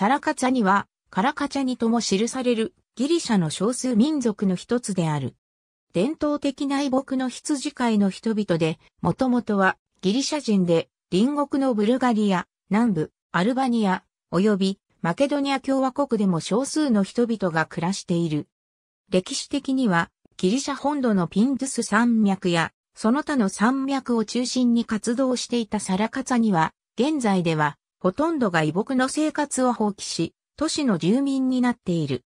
サラカチャには、カラカチャにとも記されるギリシャの少数民族の一つである。伝統的な異国の羊飼いの人々で、もともとはギリシャ人で、隣国のブルガリア、南部、アルバニア、及びマケドニア共和国でも少数の人々が暮らしている。歴史的には、ギリシャ本土のピンドゥス山脈や、その他の山脈を中心に活動していたサラカツァには、現在ではほとんどが異木の生活を放棄し、都市の住民になっている。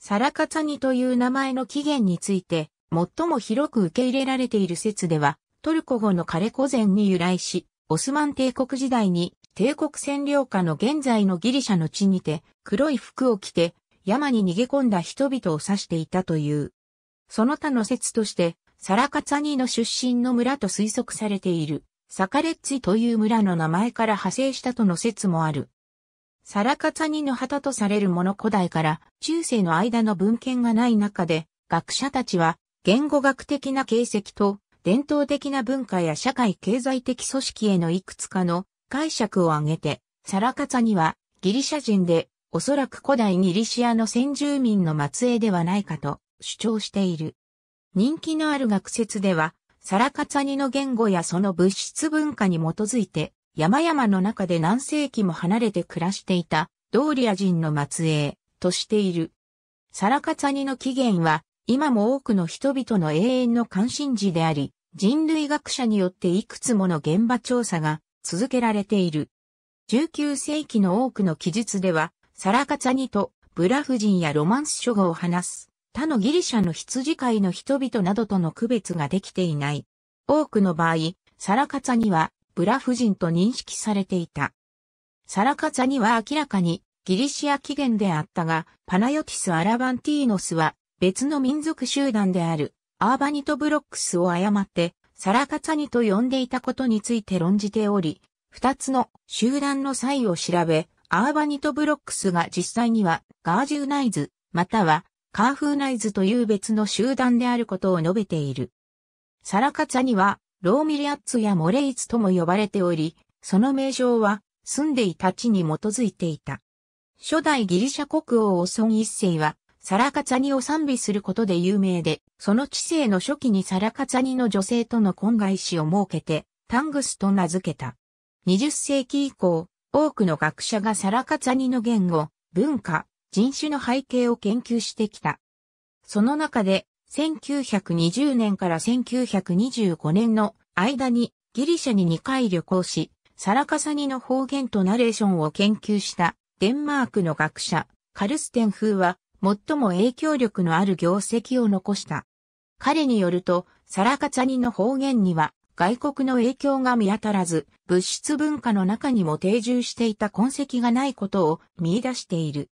サラカツァニという名前の起源について、最も広く受け入れられている説では、トルコ語のカレコゼンに由来し、オスマン帝国時代に帝国占領下の現在のギリシャの地にて、黒い服を着て、山に逃げ込んだ人々を指していたという。その他の説として、サラカツァニの出身の村と推測されている。サカレッツィという村の名前から派生したとの説もある。サラカツァニの旗とされるもの古代から中世の間の文献がない中で、学者たちは言語学的な形跡と伝統的な文化や社会経済的組織へのいくつかの解釈を挙げて、サラカツァニはギリシャ人でおそらく古代ギリシアの先住民の末裔ではないかと主張している。人気のある学説では、サラカツァニの言語やその物質文化に基づいて、山々の中で何世紀も離れて暮らしていた、ドーリア人の末裔としている。サラカツァニの起源は、今も多くの人々の永遠の関心事であり、人類学者によっていくつもの現場調査が続けられている。19世紀の多くの記述では、サラカツァニとブラフ人やロマンス諸語を話す他のギリシャの羊飼いの人々などとの区別ができていない。多くの場合、サラカツァにはブラ夫人と認識されていた。サラカツァには明らかにギリシア起源であったが、パナヨティス・アラバンティーノスは別の民族集団であるアーバニトブロックスを誤ってサラカツァニと呼んでいたことについて論じており、二つの集団の際を調べ、アーバニトブロックスが実際にはガージュナイズ、またはカーフーナイズという別の集団であることを述べている。サラカツァには、ローミリアッツやモレイツとも呼ばれており、その名称は、住んでいた地に基づいていた。初代ギリシャ国王オソン一世は、サラカツァニを賛美することで有名で、その知性の初期にサラカツァニの女性との婚外子を設けて、タングスと名付けた。20世紀以降、多くの学者がサラカツァニの言語、文化、人種の背景を研究してきた。その中で、1920年から1925年の間にギリシャに2回旅行し、サラカサニの方言とナレーションを研究したデンマークの学者、カルステン風は最も影響力のある業績を残した。彼によると、サラカサニの方言には外国の影響が見当たらず、物質文化の中にも定住していた痕跡がないことを見出している。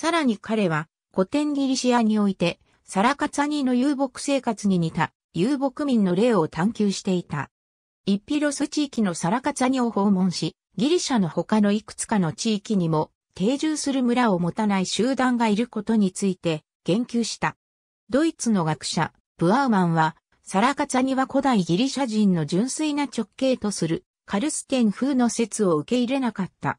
さらに彼は古典ギリシアにおいて、サラカツァニーの遊牧生活に似た遊牧民の例を探求していた。イピロス地域のサラカツァニを訪問し、ギリシャの他のいくつかの地域にも定住する村を持たない集団がいることについて言及した。ドイツの学者、ブアウマンは、サラカツァニは古代ギリシャ人の純粋な直系とするカルステン風の説を受け入れなかった。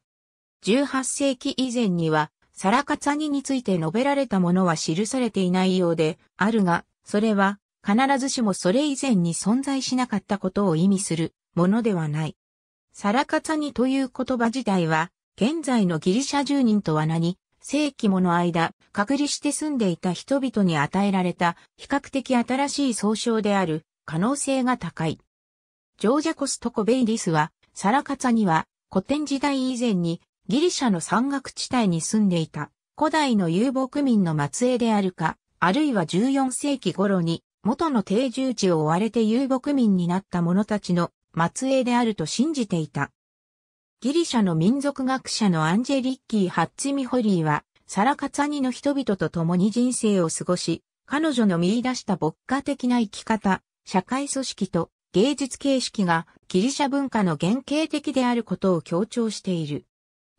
18世紀以前にはサラカツァニについて述べられたものは記されていないようであるが、それは必ずしもそれ以前に存在しなかったことを意味するものではない。サラカツァニという言葉自体は、現在のギリシャ住人とは何、世紀もの間、隔離して住んでいた人々に与えられた比較的新しい総称である可能性が高い。ジョージャコストコベイリスは、サラカツァニは古典時代以前にギリシャの山岳地帯に住んでいた古代の遊牧民の末裔であるか、あるいは14世紀頃に元の定住地を追われて遊牧民になった者たちの末裔であると信じていた。ギリシャの民族学者のアンジェリッキー・ハッツミホリーは、サラカツァニの人々と共に人生を過ごし、彼女の見出した牧歌的な生き方、社会組織と芸術形式がギリシャ文化の原型的であることを強調している。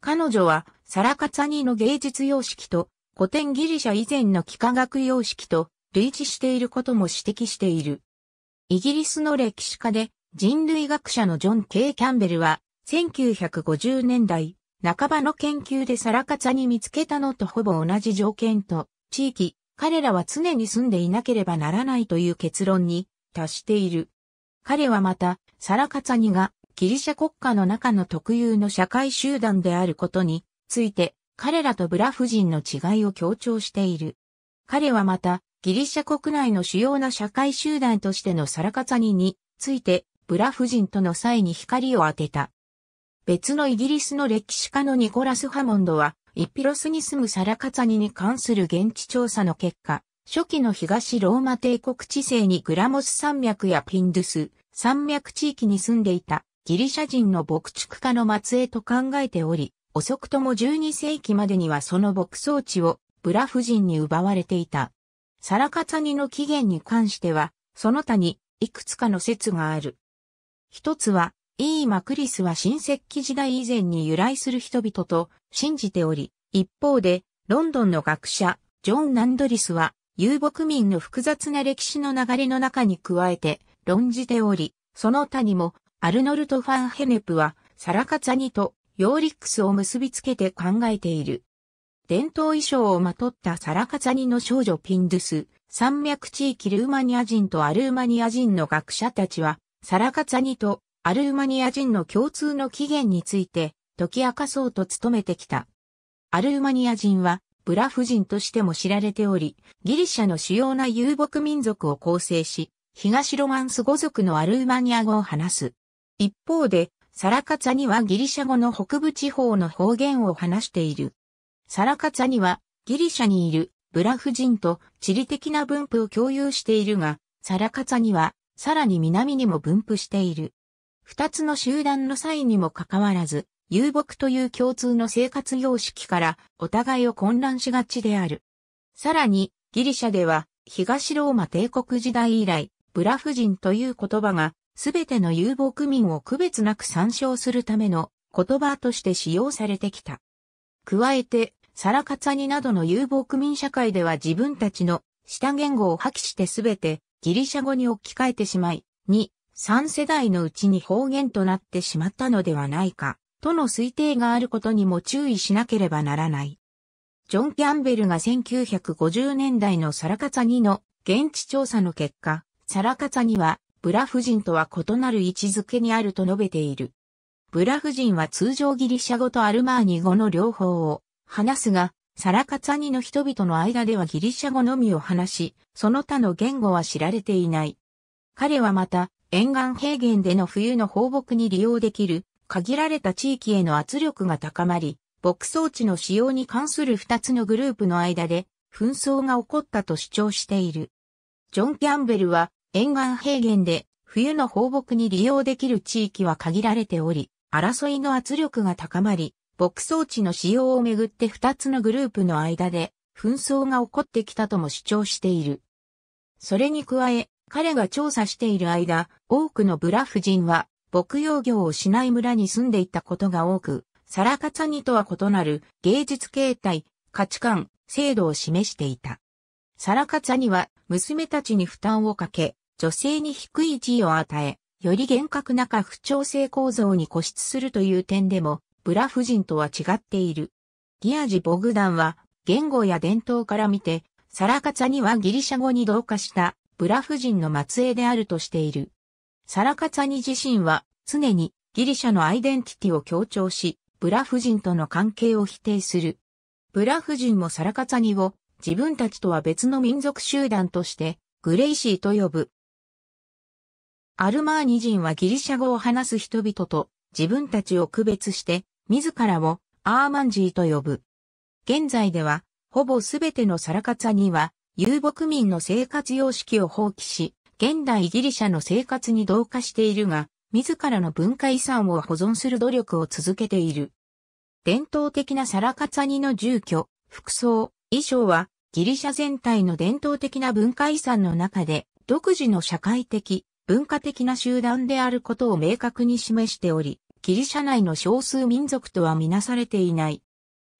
彼女はサラカツァニーの芸術様式と古典ギリシャ以前の幾何学様式と類似していることも指摘している。イギリスの歴史家で人類学者のジョン・ K・ キャンベルは1950年代半ばの研究でサラカツァに見つけたのとほぼ同じ条件と地域、彼らは常に住んでいなければならないという結論に達している。彼はまた、サラカツァニがギリシャ国家の中の特有の社会集団であることについて、彼らとブラフ人の違いを強調している。彼はまた、ギリシャ国内の主要な社会集団としてのサラカツァニについて、ブラフ人との際に光を当てた。別のイギリスの歴史家のニコラス・ハモンドは、イピロスに住むサラカツァニに関する現地調査の結果、初期の東ローマ帝国地勢にグラモス山脈やピンドゥス山脈地域に住んでいたギリシャ人の牧畜家の末裔と考えており、遅くとも12世紀までにはその牧草地をブラフ人に奪われていた。サラカツァニの起源に関しては、その他にいくつかの説がある。一つは、イー・マクリスは新石器時代以前に由来する人々と信じており、一方で、ロンドンの学者、ジョン・ナンドリスは、遊牧民の複雑な歴史の流れの中に加えて論じており、その他にもアルノルト・ファンヘネプは、サラカツァニとヨーリックスを結びつけて考えている。伝統衣装をまとったサラカツァニの少女ピンドゥス、山脈地域ルーマニア人とアルーマニア人の学者たちは、サラカツァニとアルーマニア人の共通の起源について解き明かそうと努めてきた。アルーマニア人はブラフ人としても知られており、ギリシャの主要な遊牧民族を構成し、東ロマンス語族のアルーマニア語を話す。一方で、サラカツァニはギリシャ語の北部地方の方言を話している。サラカツァニはギリシャにいるブラフ人と地理的な分布を共有しているが、サラカツァニはさらに南にも分布している。二つの集団の際にもかかわらず、遊牧という共通の生活様式からお互いを混乱しがちである。さらに、ギリシャでは東ローマ帝国時代以来、ブラフ人という言葉がすべての遊牧民を区別なく参照するための言葉として使用されてきた。加えて、サラカツァニなどの遊牧民社会では自分たちの下言語を破棄してすべてギリシャ語に置き換えてしまい、2、3世代のうちに方言となってしまったのではないか、との推定があることにも注意しなければならない。ジョン・キャンベルが1950年代のサラカツァニの現地調査の結果、サラカツァニはブラフ人とは異なる位置づけにあると述べている。ブラフ人は通常ギリシャ語とアルマーニ語の両方を話すが、サラカツアニの人々の間ではギリシャ語のみを話し、その他の言語は知られていない。彼はまた、沿岸平原での冬の放牧に利用できる、限られた地域への圧力が高まり、牧草地の使用に関する二つのグループの間で、紛争が起こったと主張している。ジョン・キャンベルは、沿岸平原で冬の放牧に利用できる地域は限られており、争いの圧力が高まり、牧草地の使用をめぐって二つのグループの間で紛争が起こってきたとも主張している。それに加え、彼が調査している間、多くのブラフ人は牧羊業をしない村に住んでいたことが多く、サラカツァニとは異なる芸術形態、価値観、制度を示していた。サラカツァニは娘たちに負担をかけ、女性に低い地位を与え、より厳格なか不調性構造に固執するという点でも、ブラ夫人とは違っている。ギアジ・ボグダンは、言語や伝統から見て、サラカツァにはギリシャ語に同化したブラ夫人の末裔であるとしている。サラカツァニ自身は常にギリシャのアイデンティティを強調し、ブラ夫人との関係を否定する。ブラ夫人もサラカツァニを自分たちとは別の民族集団としてグレイシーと呼ぶ。アルマーニ人はギリシャ語を話す人々と自分たちを区別して自らをアーマンジーと呼ぶ。現在ではほぼすべてのサラカツァには遊牧民の生活様式を放棄し、現代ギリシャの生活に同化しているが、自らの文化遺産を保存する努力を続けている。伝統的なサラカツァニの住居、服装、衣装はギリシャ全体の伝統的な文化遺産の中で独自の社会的、文化的な集団であることを明確に示しており、ギリシャ内の少数民族とはみなされていない。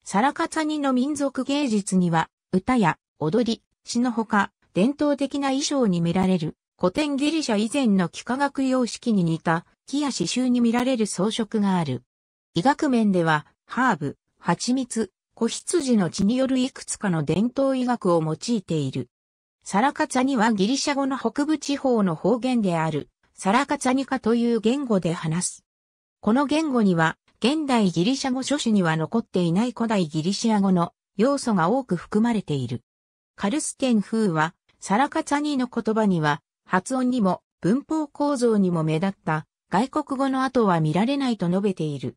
サラカツァニの民族芸術には、歌や踊り、詩のほか、伝統的な衣装に見られる、古典ギリシャ以前の幾何学様式に似た、木や刺繍に見られる装飾がある。医学面では、ハーブ、蜂蜜、子羊の血によるいくつかの伝統医学を用いている。サラカツァニはギリシャ語の北部地方の方言である、サラカツァニカという言語で話す。この言語には、現代ギリシャ語書士には残っていない古代ギリシア語の要素が多く含まれている。カルステン・フーは、サラカツァニの言葉には、発音にも文法構造にも目立った外国語の後は見られないと述べている。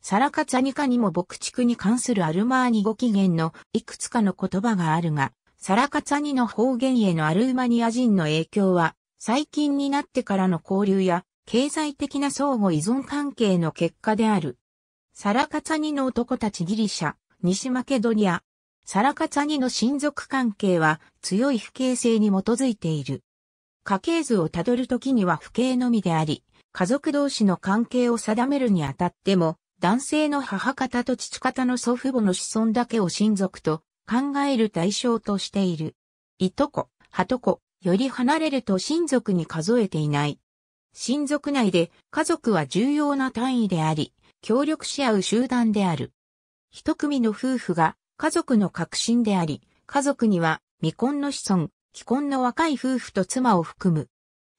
サラカツァニカにも牧畜に関するアルマーニ語起源のいくつかの言葉があるが、サラカツァニの方言へのアルーマニア人の影響は、最近になってからの交流や、経済的な相互依存関係の結果である。サラカツァニの男たちギリシャ、西マケドニア、サラカツァニの親族関係は強い不形性に基づいている。家系図をたどるときには不形のみであり、家族同士の関係を定めるにあたっても、男性の母方と父方の祖父母の子孫だけを親族と考える対象としている。いとこ、はとこ、より離れると親族に数えていない。親族内で家族は重要な単位であり、協力し合う集団である。一組の夫婦が家族の核心であり、家族には未婚の子孫、既婚の若い夫婦と妻を含む。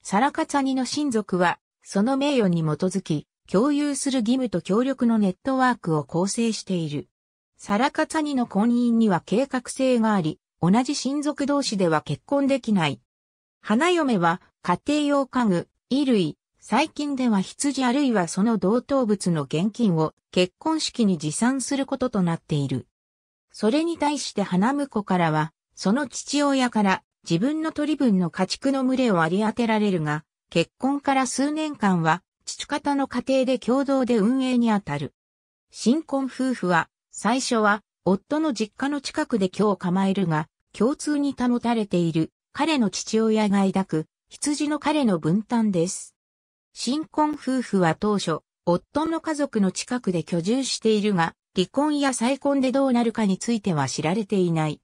サラカツァニの親族は、その名誉に基づき、共有する義務と協力のネットワークを構成している。サラカツァニの婚姻には計画性があり、同じ親族同士では結婚できない。花嫁は家庭用家具、衣類、最近では羊あるいはその同等物の現金を結婚式に持参することとなっている。それに対して花婿からは、その父親から自分の取り分の家畜の群れを割り当てられるが、結婚から数年間は父方の家庭で共同で運営にあたる。新婚夫婦は最初は、夫の実家の近くで今日構えるが、共通に保たれている、彼の父親が抱く、羊の彼の分担です。新婚夫婦は当初、夫の家族の近くで居住しているが、離婚や再婚でどうなるかについては知られていない。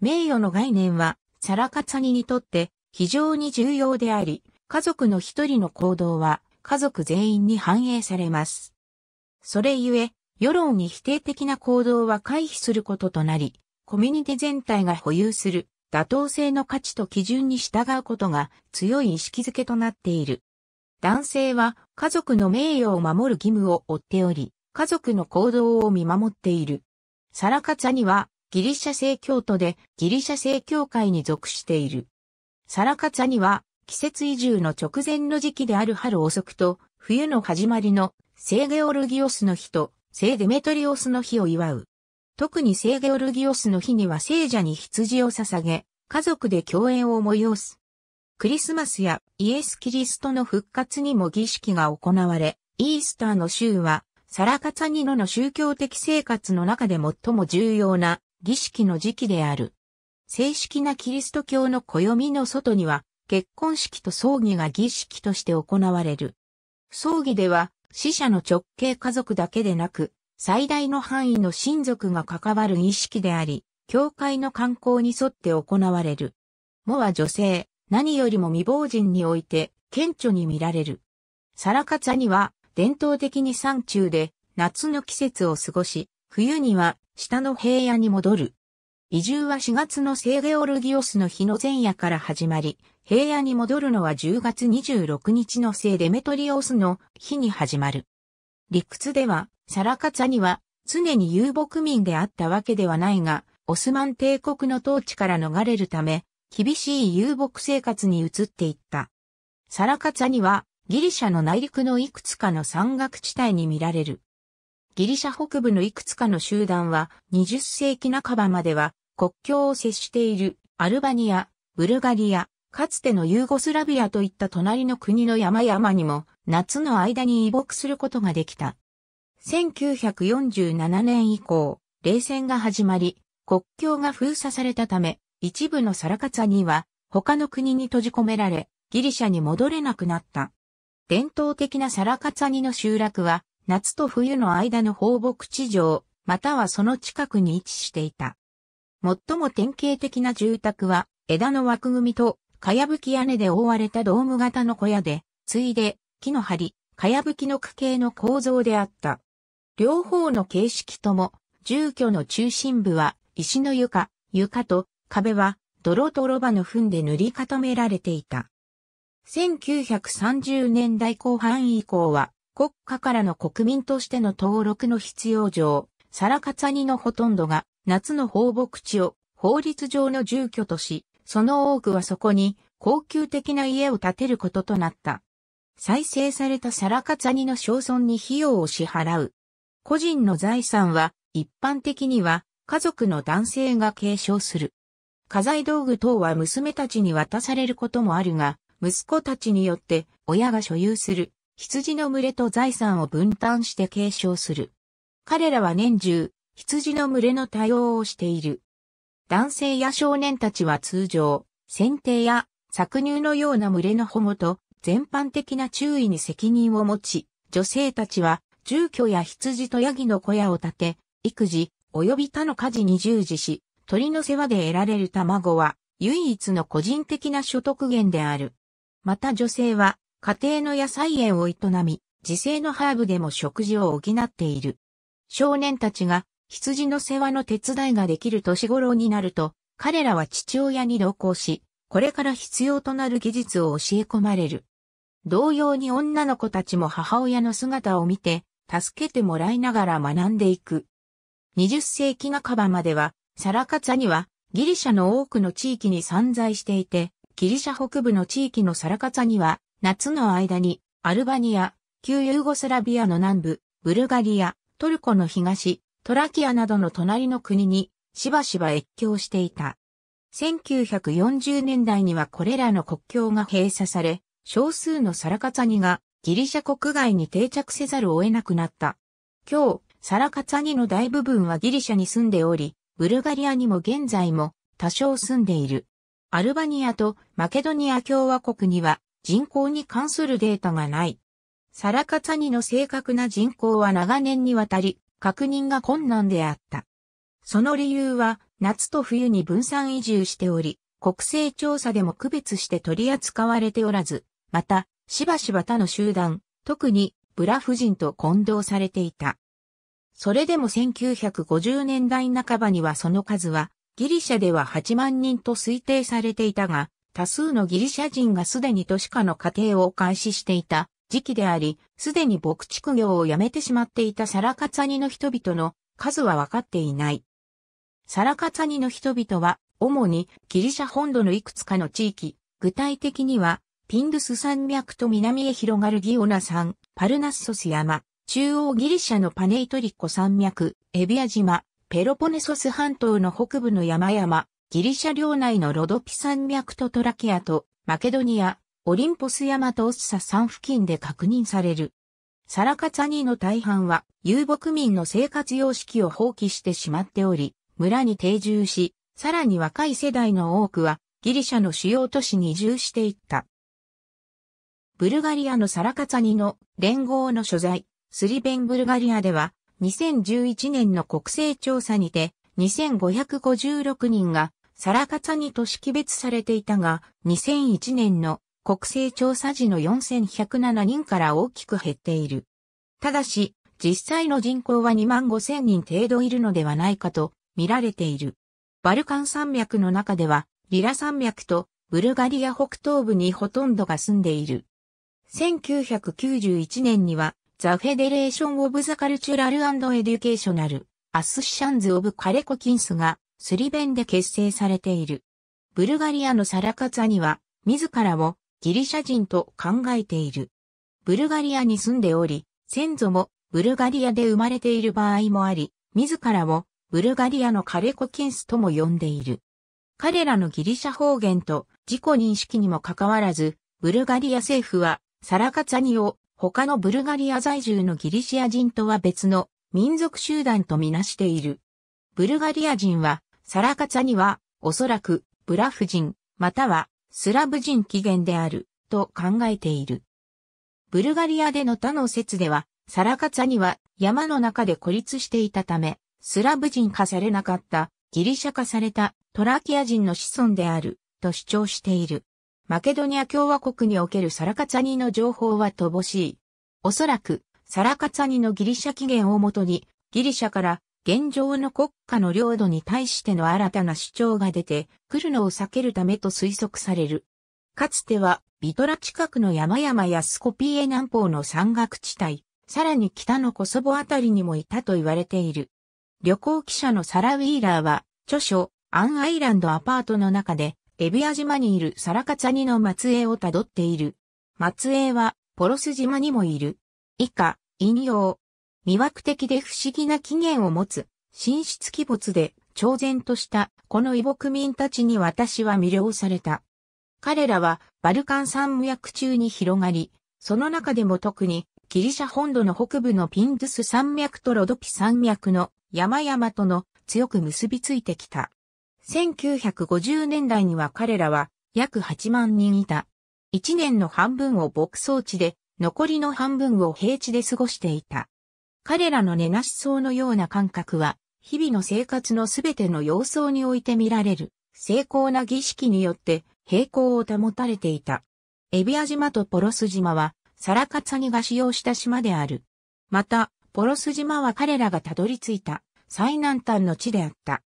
名誉の概念は、サラカツァニにとって非常に重要であり、家族の一人の行動は家族全員に反映されます。それゆえ、世論に否定的な行動は回避することとなり、コミュニティ全体が保有する妥当性の価値と基準に従うことが強い意識づけとなっている。男性は家族の名誉を守る義務を負っており、家族の行動を見守っている。サラカツァにはギリシャ正教徒でギリシャ正教会に属している。サラカツァには季節移住の直前の時期である春遅くと冬の始まりの聖ゲオルギオスの日と聖デメトリオスの日を祝う。特に聖ゲオルギオスの日には聖者に羊を捧げ、家族で共演を催す。クリスマスやイエス・キリストの復活にも儀式が行われ、イースターの週は、サラカツァニノの宗教的生活の中で最も重要な儀式の時期である。正式なキリスト教の暦の外には、結婚式と葬儀が儀式として行われる。葬儀では、死者の直系家族だけでなく、最大の範囲の親族が関わる儀式であり、教会の観光に沿って行われる。もは女性、何よりも未亡人において、顕著に見られる。サラカツァには、伝統的に山中で、夏の季節を過ごし、冬には、下の平野に戻る。移住は4月の聖ゲオルギオスの日の前夜から始まり、平野に戻るのは10月26日の聖デメトリオスの日に始まる。理屈では、サラカツァには常に遊牧民であったわけではないが、オスマン帝国の統治から逃れるため、厳しい遊牧生活に移っていった。サラカツァにはギリシャの内陸のいくつかの山岳地帯に見られる。ギリシャ北部のいくつかの集団は20世紀半ばまでは国境を接しているアルバニア、ブルガリア、かつてのユーゴスラビアといった隣の国の山々にも夏の間に移牧することができた。1947年以降、冷戦が始まり、国境が封鎖されたため、一部のサラカツァには他の国に閉じ込められ、ギリシャに戻れなくなった。伝統的なサラカツァニの集落は、夏と冬の間の放牧地上、またはその近くに位置していた。最も典型的な住宅は、枝の枠組みとかやぶき屋根で覆われたドーム型の小屋で、ついで、木の梁、かやぶきの区形の構造であった。両方の形式とも、住居の中心部は石の床、床と壁は泥とロバの糞で塗り固められていた。1930年代後半以降は国家からの国民としての登録の必要上、サラカツアニのほとんどが夏の放牧地を法律上の住居とし、その多くはそこに高級的な家を建てることとなった。再生されたサラカツニの商村に費用を支払う。個人の財産は一般的には家族の男性が継承する。家財道具等は娘たちに渡されることもあるが、息子たちによって親が所有する羊の群れと財産を分担して継承する。彼らは年中、羊の群れの対応をしている。男性や少年たちは通常、選定や搾乳のような群れの保護と全般的な注意に責任を持ち、女性たちは住居や羊とヤギの小屋を建て、育児、及び他の家事に従事し、鳥の世話で得られる卵は唯一の個人的な所得源である。また女性は家庭の野菜園を営み、自生のハーブでも食事を補っている。少年たちが羊の世話の手伝いができる年頃になると、彼らは父親に同行し、これから必要となる技術を教え込まれる。同様に女の子たちも母親の姿を見て、助けてもらいながら学んでいく。20世紀半ばまでは、サラカツァにはギリシャの多くの地域に散在していて、ギリシャ北部の地域のサラカツァには、夏の間にアルバニア、旧ユーゴスラビアの南部、ブルガリア、トルコの東、トラキアなどの隣の国にしばしば越境していた。1940年代にはこれらの国境が閉鎖され、少数のサラカツァニがギリシャ国外に定着せざるを得なくなった。今日、サラカツァニの大部分はギリシャに住んでおり、ブルガリアにも現在も多少住んでいる。アルバニアとマケドニア共和国には人口に関するデータがない。サラカツァニの正確な人口は長年にわたり確認が困難であった。その理由は、夏と冬に分散移住しており、国勢調査でも区別して取り扱われておらず、また、しばしば他の集団、特にブラ夫人と混同されていた。それでも1950年代半ばにはその数は、ギリシャでは8万人と推定されていたが、多数のギリシャ人がすでに都市化の過程を開始していた時期であり、すでに牧畜業をやめてしまっていたサラカツァニの人々の数は分かっていない。サラカツァニの人々は、主にギリシャ本土のいくつかの地域、具体的には、ピンドゥス山脈と南へ広がるギオナ山、パルナッソス山、中央ギリシャのパネイトリコ山脈、エビア島、ペロポネソス半島の北部の山々、ギリシャ領内のロドピ山脈とトラキアと、マケドニア、オリンポス山とオッサ山付近で確認される。サラカツニーの大半は遊牧民の生活様式を放棄してしまっており、村に定住し、さらに若い世代の多くはギリシャの主要都市に移住していった。ブルガリアのサラカツァニの連合の所在、スリベンブルガリアでは2011年の国勢調査にて2556人がサラカツァニと識別されていたが2001年の国勢調査時の4107人から大きく減っている。ただし、実際の人口は2万5千人程度いるのではないかと見られている。バルカン山脈の中では、リラ山脈とブルガリア北東部にほとんどが住んでいる。1991年には、ザ・フェデレーション・オブ・ザ・カルチュラル・エデュケーショナル、アスシャンズ・オブ・カレコキンスが、スリベンで結成されている。ブルガリアのサラカツァには、自らをギリシャ人と考えている。ブルガリアに住んでおり、先祖もブルガリアで生まれている場合もあり、自らもブルガリアのカレコキンスとも呼んでいる。彼らのギリシャ方言と自己認識にもかかわらず、ブルガリア政府はサラカツァニを他のブルガリア在住のギリシア人とは別の民族集団とみなしている。ブルガリア人はサラカツァニはおそらくブラフ人またはスラブ人起源であると考えている。ブルガリアでの他の説では、サラカツァには山の中で孤立していたため、スラブ人化されなかったギリシャ化されたトラキア人の子孫であると主張している。マケドニア共和国におけるサラカツァニの情報は乏しい。おそらく、サラカツァニのギリシャ起源をもとに、ギリシャから現状の国家の領土に対しての新たな主張が出てくるのを避けるためと推測される。かつては、ビトラ近くの山々やスコピエ南方の山岳地帯、さらに北のコソボあたりにもいたと言われている。旅行記者のサラ・ウィーラーは、著書、アン・アイランド・アパートの中で、エビア島にいるサラカツァニの末裔をたどっている。末裔は、ポロス島にもいる。以下、引用。魅惑的で不思議な起源を持つ、神出鬼没で、超然とした、この異牧民たちに私は魅了された。彼らは、バルカン山脈中に広がり、その中でも特に、ギリシャ本土の北部のピンドゥス山脈とロドピ山脈の山々との強く結びついてきた。1950年代には彼らは約8万人いた。1年の半分を牧草地で、残りの半分を平地で過ごしていた。彼らの根なし草のような感覚は、日々の生活のすべての様相において見られる、精巧な儀式によって平行を保たれていた。エビア島とポロス島は、サラカツァニが使用した島である。また、ポロス島は彼らがたどり着いた最南端の地であった。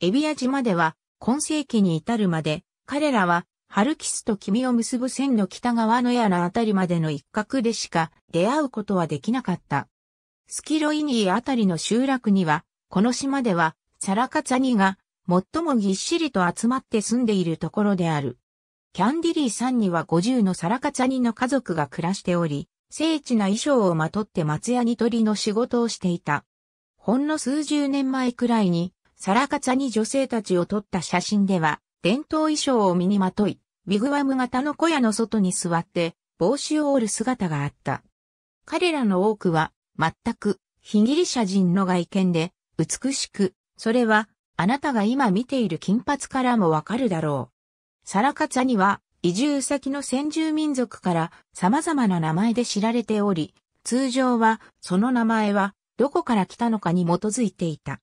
エビア島では、今世紀に至るまで、彼らは、ハルキスと君を結ぶ線の北側の矢のあたりまでの一角でしか出会うことはできなかった。スキロイニーあたりの集落には、この島では、サラカツァニが、最もぎっしりと集まって住んでいるところである。キャンディリーさんには50のサラカツァニの家族が暮らしており、精緻な衣装をまとって松屋に鳥の仕事をしていた。ほんの数十年前くらいに、サラカツァニ女性たちを撮った写真では、伝統衣装を身にまとい、ビグワム型の小屋の外に座って、帽子を折る姿があった。彼らの多くは、全く、非ギリシャ人の外見で、美しく、それは、あなたが今見ている金髪からもわかるだろう。サラカツァには、移住先の先住民族から様々な名前で知られており、通常は、その名前は、どこから来たのかに基づいていた。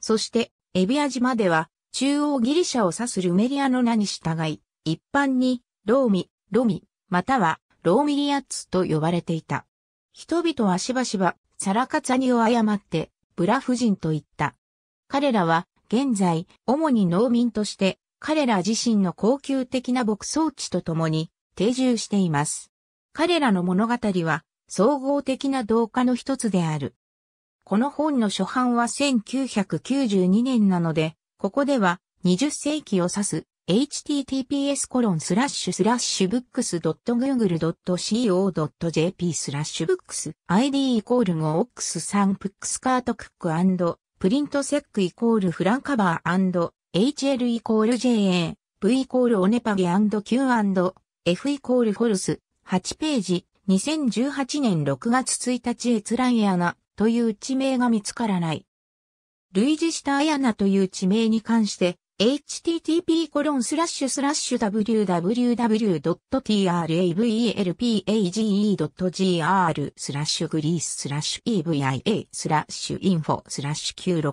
そして、エビア島では、中央ギリシャを指すルメリアの名に従い、一般に、ローミ、ロミ、または、ローミリアッツと呼ばれていた。人々はしばしば、サラカツァニを誤って、ブラ夫人と言った。彼らは、現在、主に農民として、彼ら自身の高級的な牧草地と共に、定住しています。彼らの物語は、総合的な同化の一つである。この本の初版は1992年なので、ここでは20世紀を指す https b o o k s .google.co.jp スラッシュブックス ID イコール 5OX3 プックスカートクックプリントセックイコールフランカバー &HL イコール JA V イコールオネパゲ &Q&F イコールホルス8ページ2018年6月1日閲覧やなという地名が見つからない。類似したアヤナという地名に関して http://www.travelpage.gr スラッシュグリーススラッシュ evia スラッシュインフォスラッシュ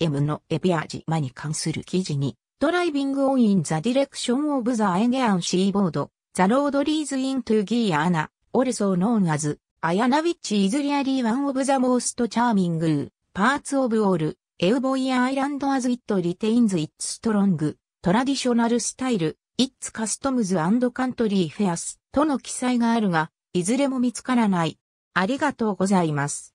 96.htm のエビアジマに関する記事にドライビングオンインザディレクションオブザエゲアンシーボードザロードリーズイントゥギアナオル s ーノー o w n アヤナウィッチイズリアリーワンオブザモーストチャーミングパーツオブオールエウボイアアイランドアズイットリテインズイッツストロング、トラディショナルスタイル、イッツカストムズカントリーフェアスとの記載があるが、いずれも見つからない。ありがとうございます。